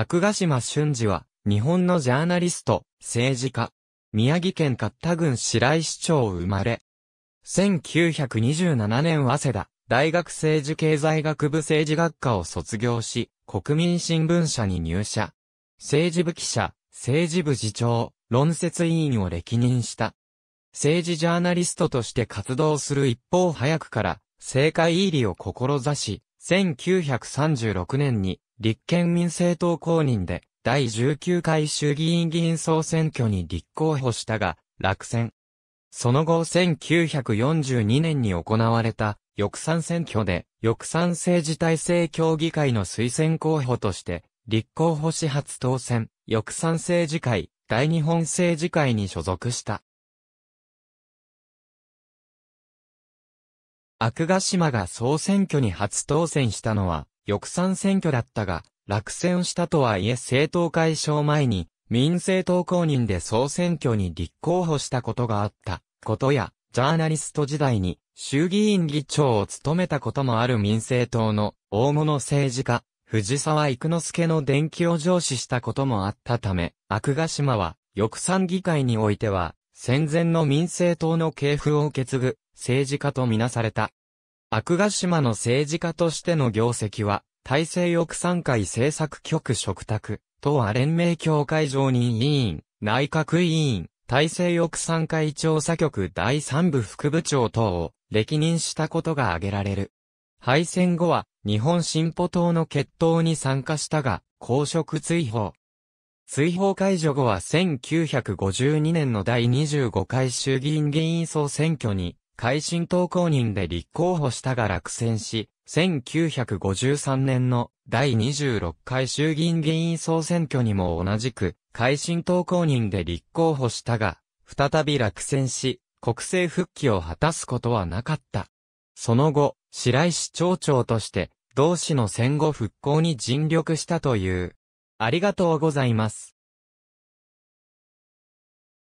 悪ヶ島俊二は、日本のジャーナリスト、政治家、宮城県勝田郡白石町生まれ。1927年早稲田、大学政治経済学部政治学科を卒業し、国民新聞社に入社。政治部記者、政治部次長、論説委員を歴任した。政治ジャーナリストとして活動する一方早くから、政界入りを志し、1936年に立憲民政党公認で第19回衆議院議員総選挙に立候補したが、落選。その後1942年に行われた翼賛選挙で翼賛政治体制協議会の推薦候補として立候補し初当選翼賛政治会第日本政治会に所属した。悪ヶ島が総選挙に初当選したのは、翌3選挙だったが、落選したとはいえ政党解消前に、民政党公認で総選挙に立候補したことがあったことや、ジャーナリスト時代に衆議院議長を務めたこともある民政党の大物政治家、藤沢育之助の伝記を上司したこともあったため、悪ヶ島は、翌3議会においては、戦前の民政党の系譜を受け継ぐ政治家とみなされた。悪ヶ島の政治家としての業績は、大西翼参会政策局嘱託、東亜連盟協会常任委員、内閣委員、大西翼参会調査局第三部副部長等を歴任したことが挙げられる。敗戦後は、日本進歩党の決闘に参加したが、公職追放。追放解除後は1952年の第25回衆議院議員総選挙に会心党公認で立候補したが落選し、1953年の第26回衆議院議員総選挙にも同じく、会心党公認で立候補したが、再び落選し、国政復帰を果たすことはなかった。その後、白石町長として、同市の戦後復興に尽力したという。ありがとうございます。